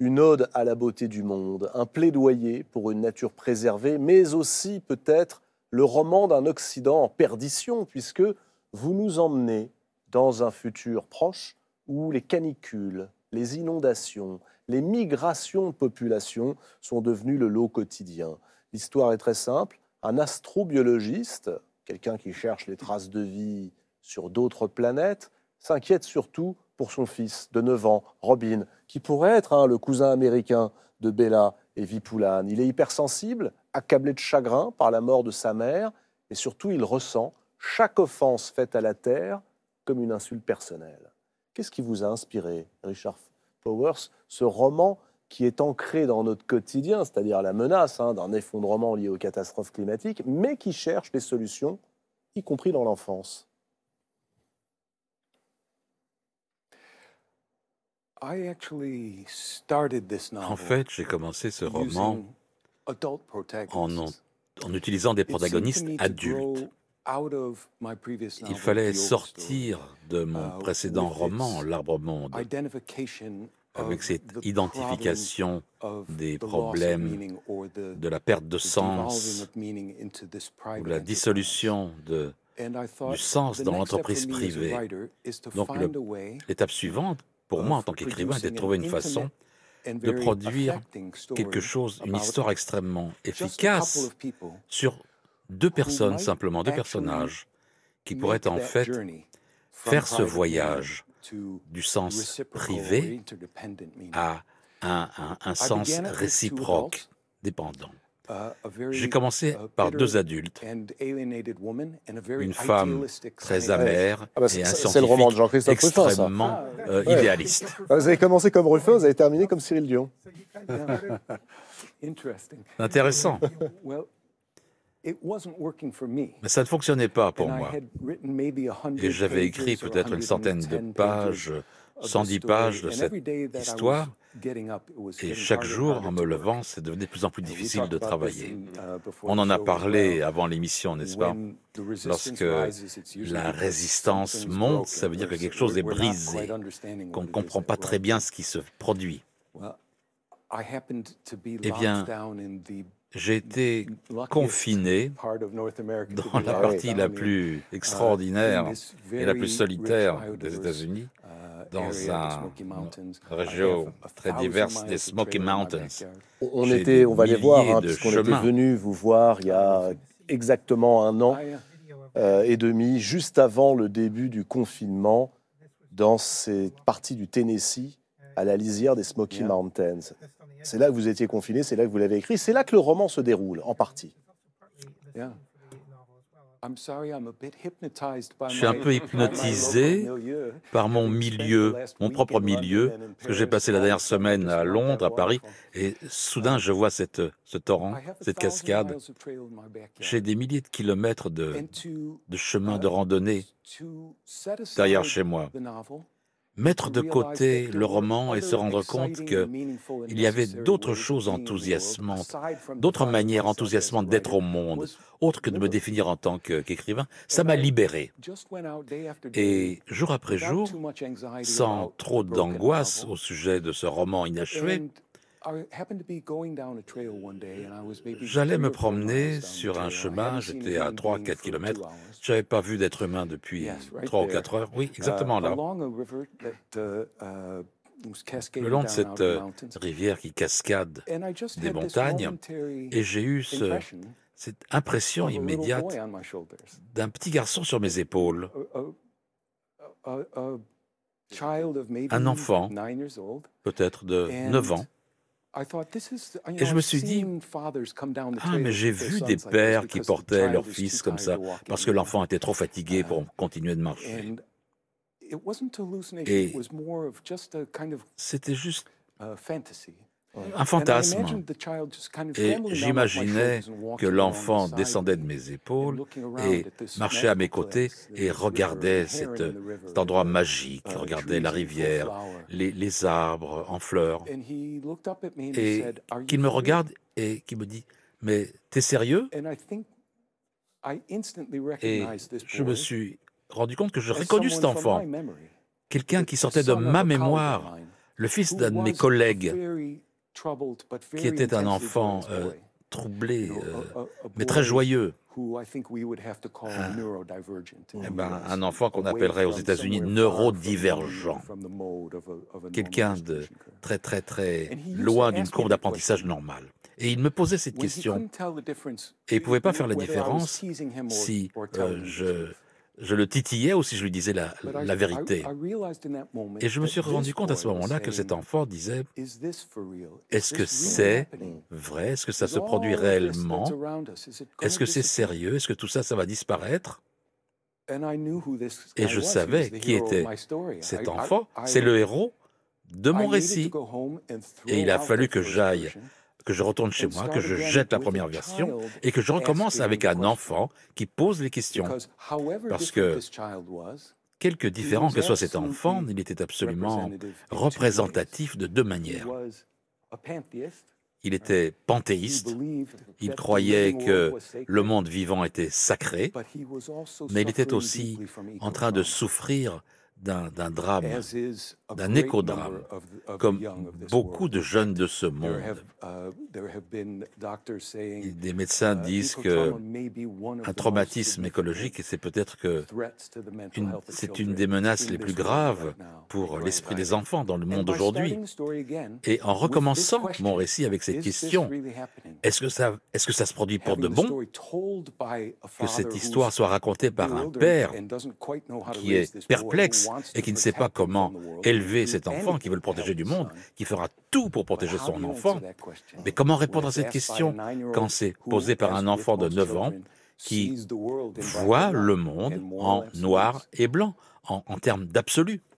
une ode à la beauté du monde, un plaidoyer pour une nature préservée, mais aussi peut-être le roman d'un Occident en perdition, puisque vous nous emmenez dans un futur proche où les canicules, les inondations, les migrations de population sont devenues le lot quotidien. L'histoire est très simple. Un astrobiologiste, quelqu'un qui cherche les traces de vie sur d'autres planètes, s'inquiète surtout pour son fils de 9 ans, Robin, qui pourrait être hein, le cousin américain de Bella et vipulane Il est hypersensible, accablé de chagrin par la mort de sa mère, et surtout il ressent chaque offense faite à la Terre comme une insulte personnelle. Qu'est-ce qui vous a inspiré, Richard Powers, ce roman qui est ancré dans notre quotidien, c'est-à-dire la menace hein, d'un effondrement lié aux catastrophes climatiques, mais qui cherche des solutions, y compris dans l'enfance En fait, j'ai commencé ce roman en, en utilisant des protagonistes adultes. Il fallait sortir de mon uh, précédent roman, L'Arbre Monde, avec cette identification des problèmes de la perte de sens ou la dissolution du sens dans l'entreprise privée. Donc l'étape suivante pour moi en tant qu'écrivain était de trouver une façon de produire quelque chose, une histoire extrêmement efficace sur deux personnes simplement, deux personnages, qui pourraient en fait faire ce voyage du sens privé à un sens réciproque, dépendant. J'ai commencé par deux adultes, une femme très amère ah bah, et un scientifique extrêmement euh, ah, idéaliste. Vous avez commencé comme Ruffin, vous avez terminé comme Cyril Dion. Intéressant. Mais ça ne fonctionnait pas pour moi. Et j'avais écrit peut-être une centaine de pages, 110 pages de cette histoire. Et chaque jour, en me levant, c'est devenu de plus en plus difficile de travailler. Uh, On en a uh, parlé avant l'émission, n'est-ce pas Lorsque la résistance monte, ça veut dire que quelque chose est brisé, qu'on ne comprend pas très bien ce qui se produit. Eh bien, j'ai été confiné dans la partie la plus uh, extraordinaire et la plus solitaire des États-Unis, dans un région très diverse des Smoky Mountains. On, était, on va les voir, hein, puisqu'on était venu vous voir il y a ah, exactement un an euh, et demi, juste avant le début du confinement, dans cette partie du Tennessee, à la lisière des Smoky Mountains. C'est là que vous étiez confiné, c'est là que vous l'avez écrit, c'est là que le roman se déroule, en partie. Je suis un peu hypnotisé par mon milieu, mon propre milieu, parce que j'ai passé la dernière semaine à Londres, à Paris, et soudain je vois cette, ce torrent, cette cascade. J'ai des milliers de kilomètres de, de chemins de uh, randonnée derrière chez moi mettre de côté le roman et se rendre compte que il y avait d'autres choses enthousiasmantes, d'autres manières enthousiasmantes d'être au monde, autre que de me définir en tant qu'écrivain, ça m'a libéré. Et jour après jour, sans trop d'angoisse au sujet de ce roman inachevé, J'allais me promener sur un chemin, j'étais à 3-4 km, je n'avais pas vu d'être humain depuis 3 ou 4 heures, oui, uh, exactement là. Uh, uh, Le long de cette euh, rivière qui cascade des montagnes, et j'ai eu cette impression immédiate d'un petit garçon sur mes épaules, un enfant peut-être de 9 ans, et je me suis dit, ah, mais j'ai vu des pères qui portaient leur fils comme ça, parce que l'enfant était trop fatigué pour continuer de marcher. Et c'était juste uh, un fantasme. Et j'imaginais que l'enfant descendait de mes épaules et marchait à mes côtés et regardait cet endroit uh, magique, uh, regardait la rivière, les, arbres en fleurs. Et qu'il me regarde et qu'il me dit, mais t'es sérieux Et je me suis rendu compte que je reconnus cet enfant, quelqu'un qui sortait de ma mémoire, le fils d'un de mes collègues qui était un enfant euh, troublé, euh, mais très joyeux. Ah. Eh ben, un enfant qu'on appellerait aux États-Unis neurodivergent, quelqu'un de très très très loin d'une courbe d'apprentissage normale. Et il me posait cette question, et il ne pouvait pas faire la différence si euh, je je le titillais aussi, je lui disais la, la vérité. Et je me suis rendu compte à ce moment-là que cet enfant disait, est-ce que c'est vrai Est-ce que ça se produit réellement Est-ce que c'est sérieux Est-ce que tout ça, ça va disparaître Et je savais qui était cet enfant. C'est le héros de mon récit. Et il a fallu que j'aille que je retourne chez moi, que je jette la première version et que je recommence avec un enfant qui pose les questions. Parce que, quelque différent que soit cet enfant, il était absolument représentatif de deux manières. Il était panthéiste, il croyait que le monde vivant était sacré, mais il était aussi en train de souffrir d'un drame, d'un éco-drame, comme beaucoup de jeunes de ce monde. Uh, des médecins uh, disent qu'un traumatisme écologique, c'est peut-être que c'est une des menaces les plus graves pour l'esprit des enfants dans le monde aujourd'hui. Et en recommençant mon récit avec cette question, est-ce que, ça, est que ça se produit pour de bon que cette histoire soit racontée par un père qui est perplexe et qui ne sait pas comment élever cet enfant, qui veut le protéger du monde, qui fera tout pour protéger son enfant Mais comment répondre à cette question quand c'est posé par un enfant de 9 ans qui voit le monde en noir et blanc, en termes d'absolu